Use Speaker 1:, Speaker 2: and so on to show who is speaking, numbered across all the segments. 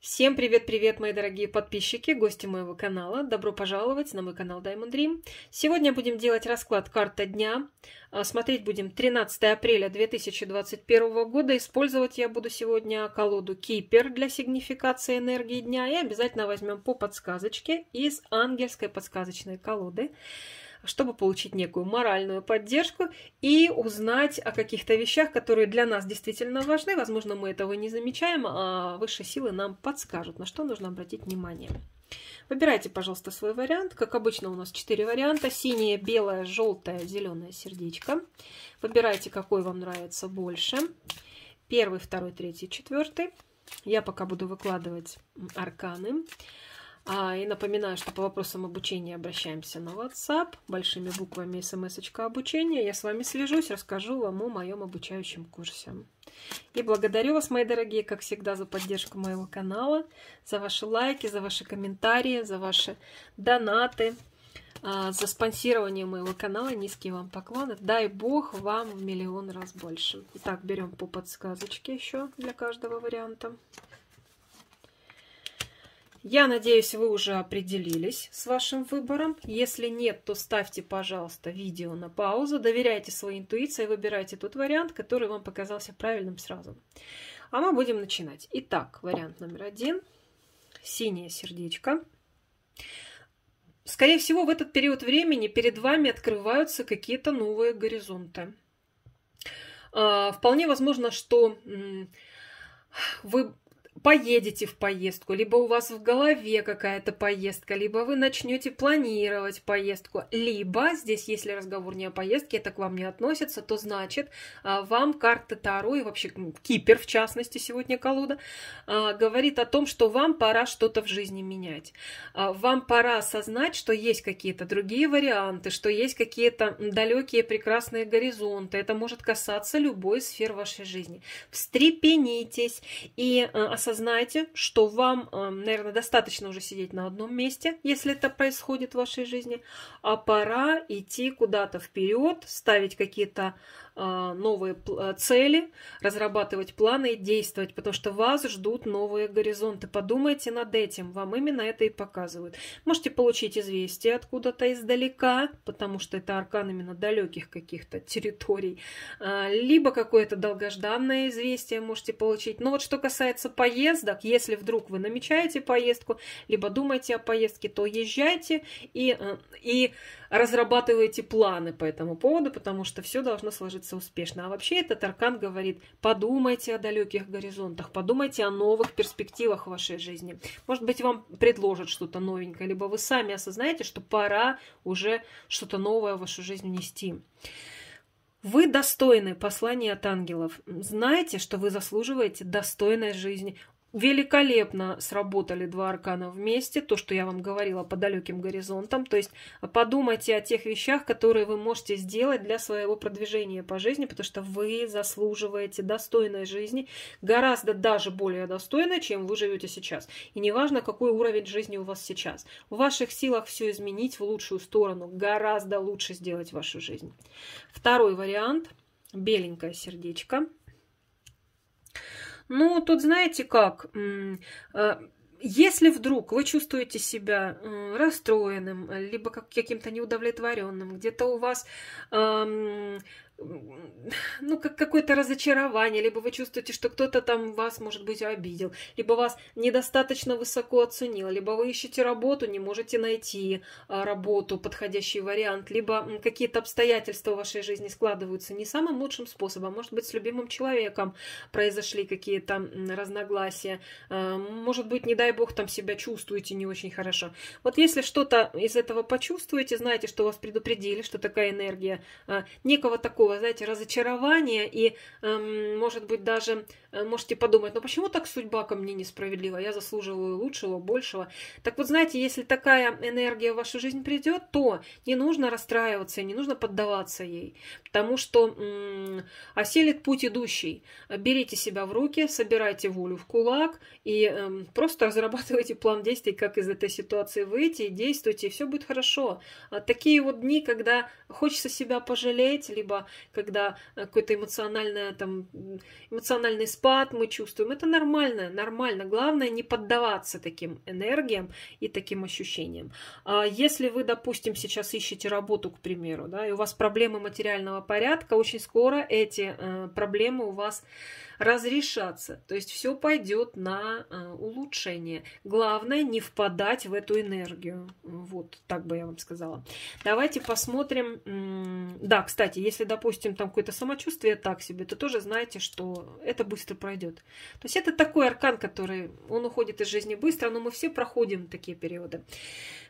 Speaker 1: Всем привет-привет, мои дорогие подписчики, гости моего канала. Добро пожаловать на мой канал Diamond Dream. Сегодня будем делать расклад карта дня. А, смотреть будем 13 апреля 2021 года. Использовать я буду сегодня колоду Кипер для сигнификации энергии дня. И обязательно возьмем по подсказочке из ангельской подсказочной колоды чтобы получить некую моральную поддержку и узнать о каких-то вещах, которые для нас действительно важны. Возможно, мы этого не замечаем, а высшие силы нам подскажут, на что нужно обратить внимание. Выбирайте, пожалуйста, свой вариант. Как обычно, у нас четыре варианта. Синее, белое, желтое, зеленое сердечко. Выбирайте, какой вам нравится больше. Первый, второй, третий, четвертый. Я пока буду выкладывать арканы. А, и напоминаю, что по вопросам обучения обращаемся на WhatsApp. Большими буквами смс-очка обучения. Я с вами свяжусь, расскажу вам о моем обучающем курсе. И благодарю вас, мои дорогие, как всегда, за поддержку моего канала, за ваши лайки, за ваши комментарии, за ваши донаты, а, за спонсирование моего канала. Низкие вам поклоны. Дай бог вам в миллион раз больше. Итак, берем по подсказочке еще для каждого варианта. Я надеюсь, вы уже определились с вашим выбором. Если нет, то ставьте, пожалуйста, видео на паузу, доверяйте своей интуиции, выбирайте тот вариант, который вам показался правильным сразу. А мы будем начинать. Итак, вариант номер один. Синее сердечко. Скорее всего, в этот период времени перед вами открываются какие-то новые горизонты. А, вполне возможно, что вы поедете в поездку, либо у вас в голове какая-то поездка, либо вы начнете планировать поездку, либо здесь, если разговор не о поездке, это к вам не относится, то значит а, вам карта Таро и вообще ну, Кипер, в частности, сегодня колода, а, говорит о том, что вам пора что-то в жизни менять. А, вам пора осознать, что есть какие-то другие варианты, что есть какие-то далекие прекрасные горизонты. Это может касаться любой сфер вашей жизни. Встрепенитесь и осознайте, осознаете, что вам, эм, наверное, достаточно уже сидеть на одном месте, если это происходит в вашей жизни, а пора идти куда-то вперед, ставить какие-то а, новые а, цели, разрабатывать планы и действовать, потому что вас ждут новые горизонты. Подумайте над этим, вам именно это и показывают. Можете получить известие откуда-то издалека, потому что это аркан именно далеких каких-то территорий, а, либо какое-то долгожданное известие можете получить. Но вот что касается поездок, если вдруг вы намечаете поездку, либо думаете о поездке, то езжайте и, э, и разрабатывайте планы по этому поводу, потому что все должно сложиться двигаться успешно. А вообще этот аркан говорит, подумайте о далеких горизонтах, подумайте о новых перспективах в вашей жизни. Может быть, вам предложат что-то новенькое, либо вы сами осознаете, что пора уже что-то новое в вашу жизнь внести. Вы достойны послания от ангелов. Знаете, что вы заслуживаете достойной жизни. Великолепно сработали два аркана вместе, то, что я вам говорила по далеким горизонтам. То есть подумайте о тех вещах, которые вы можете сделать для своего продвижения по жизни, потому что вы заслуживаете достойной жизни, гораздо даже более достойной, чем вы живете сейчас. И неважно, какой уровень жизни у вас сейчас. В ваших силах все изменить в лучшую сторону, гораздо лучше сделать вашу жизнь. Второй вариант – беленькое сердечко – ну, тут знаете как, э, если вдруг вы чувствуете себя расстроенным, либо как каким-то неудовлетворенным, где-то у вас эм, ну, как какое-то разочарование, либо вы чувствуете, что кто-то там вас, может быть, обидел, либо вас недостаточно высоко оценил, либо вы ищете работу, не можете найти а, работу, подходящий вариант, либо какие-то обстоятельства в вашей жизни складываются не самым лучшим способом, а, может быть, с любимым человеком произошли какие-то разногласия, а, может быть, не дай бог, там себя чувствуете не очень хорошо. Вот если что-то из этого почувствуете, знаете, что вас предупредили, что такая энергия некого такого такого, знаете, разочарования, и, эм, может быть, даже э, можете подумать, ну почему так судьба ко мне несправедлива, я заслуживаю лучшего, большего. Так вот, знаете, если такая энергия в вашу жизнь придет, то не нужно расстраиваться, не нужно поддаваться ей, потому что эм, оселит путь идущий. Берите себя в руки, собирайте волю в кулак и эм, просто разрабатывайте план действий, как из этой ситуации выйти, действуйте, и все будет хорошо. А такие вот дни, когда хочется себя пожалеть, либо когда э, какой-то эмоциональный, там, эмоциональный спад мы чувствуем. Это нормально, нормально. Главное не поддаваться таким энергиям и таким ощущениям. А если вы, допустим, сейчас ищете работу, к примеру, да, и у вас проблемы материального порядка, очень скоро эти э, проблемы у вас разрешаться. То есть все пойдет на э, улучшение. Главное не впадать в эту энергию. Вот так бы я вам сказала. Давайте посмотрим. Да, кстати, если, допустим, допустим, там какое-то самочувствие так себе, то тоже знаете, что это быстро пройдет. То есть это такой аркан, который, он уходит из жизни быстро, но мы все проходим такие периоды.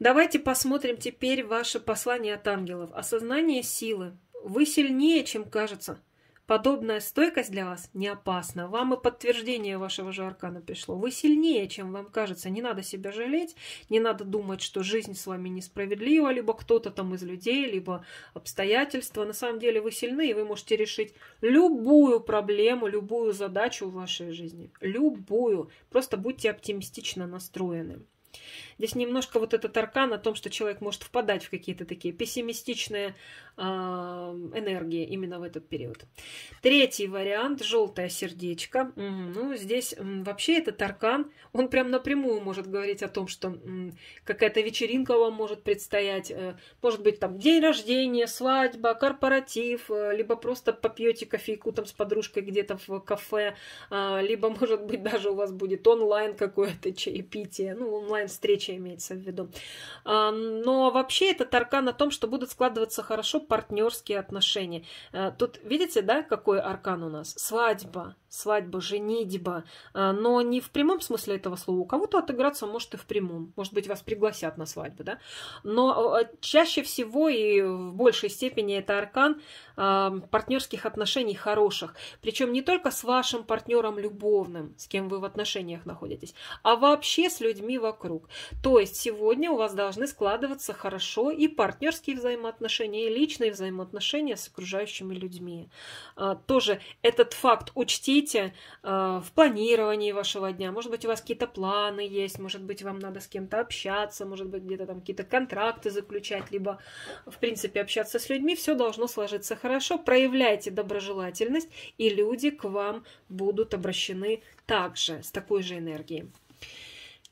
Speaker 1: Давайте посмотрим теперь ваше послание от ангелов. Осознание силы. Вы сильнее, чем кажется. Подобная стойкость для вас не опасна. Вам и подтверждение вашего же аркана пришло. Вы сильнее, чем вам кажется. Не надо себя жалеть, не надо думать, что жизнь с вами несправедлива, либо кто-то там из людей, либо обстоятельства. На самом деле вы сильны, и вы можете решить любую проблему, любую задачу в вашей жизни. Любую. Просто будьте оптимистично настроены. Здесь немножко вот этот аркан о том, что человек может впадать в какие-то такие пессимистичные Эм, энергии именно в этот период. Третий вариант – желтое сердечко. Ну, здесь вообще этот аркан, он прям напрямую может говорить о том, что какая-то вечеринка вам может предстоять, э, может быть, там день рождения, свадьба, корпоратив, э, либо просто попьете кофейку там с подружкой где-то в кафе, а, либо, может быть, даже у вас будет онлайн какое-то чаепитие, ну, онлайн-встреча имеется в виду. Но вообще этот аркан о том, что будут складываться хорошо партнерские отношения. Э, тут видите, да, какой аркан у нас? Свадьба свадьба, женитьба, а, но не в прямом смысле этого слова. У кого-то отыграться может и в прямом. Может быть, вас пригласят на свадьбу, да? Но а, а, чаще всего и в большей степени это аркан партнерских отношений хороших. Причем не только с вашим партнером любовным, с кем вы в отношениях находитесь, а вообще с людьми вокруг. То есть сегодня у вас должны складываться хорошо и партнерские взаимоотношения, и личные взаимоотношения с окружающими людьми. Тоже этот факт учти хотите э, в планировании вашего дня. Может быть, у вас какие-то планы есть, может быть, вам надо с кем-то общаться, может быть, где-то там какие-то контракты заключать, либо, в принципе, общаться с людьми. Все должно сложиться хорошо. Проявляйте доброжелательность, и люди к вам будут обращены также, с такой же энергией.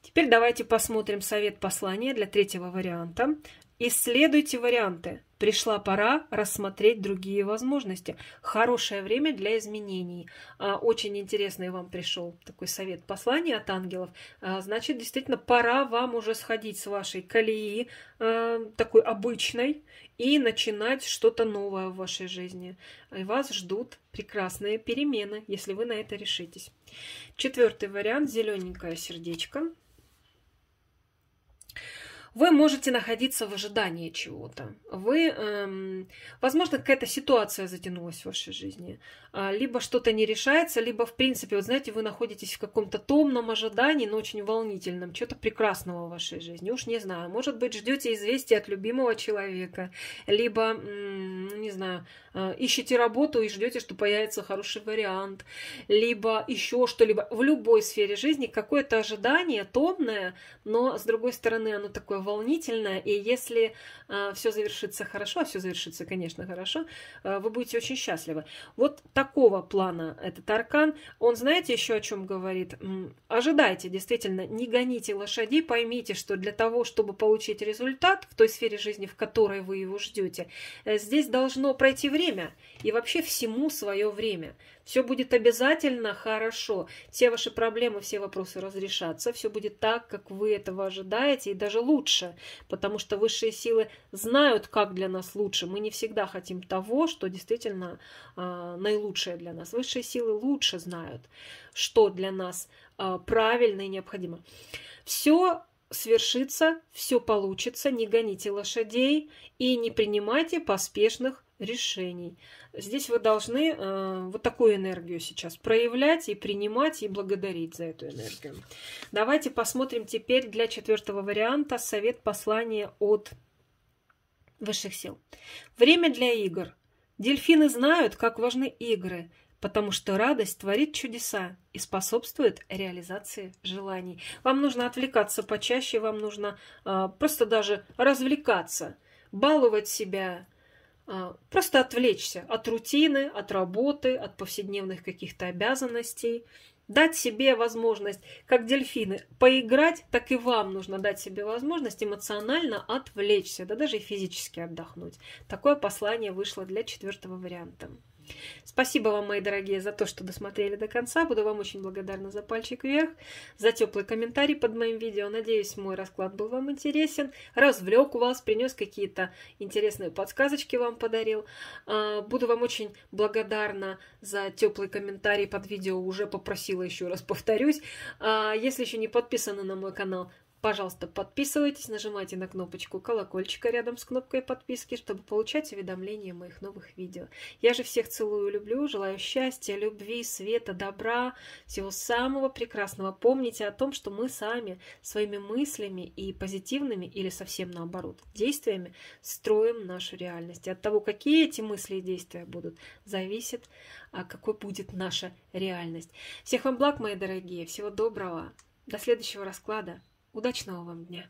Speaker 1: Теперь давайте посмотрим совет послания для третьего варианта. Исследуйте варианты. Пришла пора рассмотреть другие возможности. Хорошее время для изменений. А, очень интересный вам пришел такой совет послание от ангелов. А, значит, действительно, пора вам уже сходить с вашей колеи, а, такой обычной, и начинать что-то новое в вашей жизни. И вас ждут прекрасные перемены, если вы на это решитесь. Четвертый вариант – зелененькое сердечко вы можете находиться в ожидании чего-то. Вы, эм, возможно, какая-то ситуация затянулась в вашей жизни. А, либо что-то не решается, либо, в принципе, вот знаете, вы находитесь в каком-то томном ожидании, но очень волнительном, чего-то прекрасного в вашей жизни. Уж не знаю, может быть, ждете известия от любимого человека, либо, эм, не знаю, э, ищете работу и ждете, что появится хороший вариант, либо еще что-либо. В любой сфере жизни какое-то ожидание томное, но, с другой стороны, оно такое волнительно, и если э, а, все завершится хорошо, а все завершится, конечно, хорошо, э, вы будете очень счастливы. Вот такого плана этот аркан. Он, знаете, еще о чем говорит? Ожидайте, действительно, не гоните лошадей, поймите, что для того, чтобы получить результат в той сфере жизни, в которой вы его ждете, э, здесь должно пройти время, и вообще всему свое время. Все будет обязательно хорошо. Все ваши проблемы, все вопросы разрешатся. Все будет так, как вы этого ожидаете, и даже лучше. Потому что высшие силы знают, как для нас лучше. Мы не всегда хотим того, что действительно э, наилучшее для нас. Высшие силы лучше знают, что для нас э, правильно и необходимо. Все свершится, все получится, не гоните лошадей и не принимайте поспешных решений. Здесь вы должны э, вот такую энергию сейчас проявлять и принимать и благодарить за эту энергию. Давайте посмотрим теперь для четвертого варианта совет послания от высших сил. Время для игр. Дельфины знают, как важны игры потому что радость творит чудеса и способствует реализации желаний. Вам нужно отвлекаться почаще, вам нужно э, просто даже развлекаться, баловать себя, э, просто отвлечься от рутины, от работы, от повседневных каких-то обязанностей. Дать себе возможность, как дельфины, поиграть, так и вам нужно дать себе возможность эмоционально отвлечься, да даже и физически отдохнуть. Такое послание вышло для четвертого варианта. Спасибо вам, мои дорогие, за то, что досмотрели до конца. Буду вам очень благодарна за пальчик вверх, за теплый комментарий под моим видео. Надеюсь, мой расклад был вам интересен, развлек вас, принес какие-то интересные подсказочки вам подарил. А, буду вам очень благодарна за теплый комментарий под видео. Уже попросила еще раз повторюсь. А, если еще не подписаны на мой канал, Пожалуйста, подписывайтесь, нажимайте на кнопочку колокольчика рядом с кнопкой подписки, чтобы получать уведомления о моих новых видео. Я же всех целую и люблю, желаю счастья, любви, света, добра, всего самого прекрасного. Помните о том, что мы сами своими мыслями и позитивными или совсем наоборот действиями строим нашу реальность. от того, какие эти мысли и действия будут, зависит, а, какой будет наша реальность. Всех вам благ, мои дорогие, всего доброго, до следующего расклада. Удачного вам дня!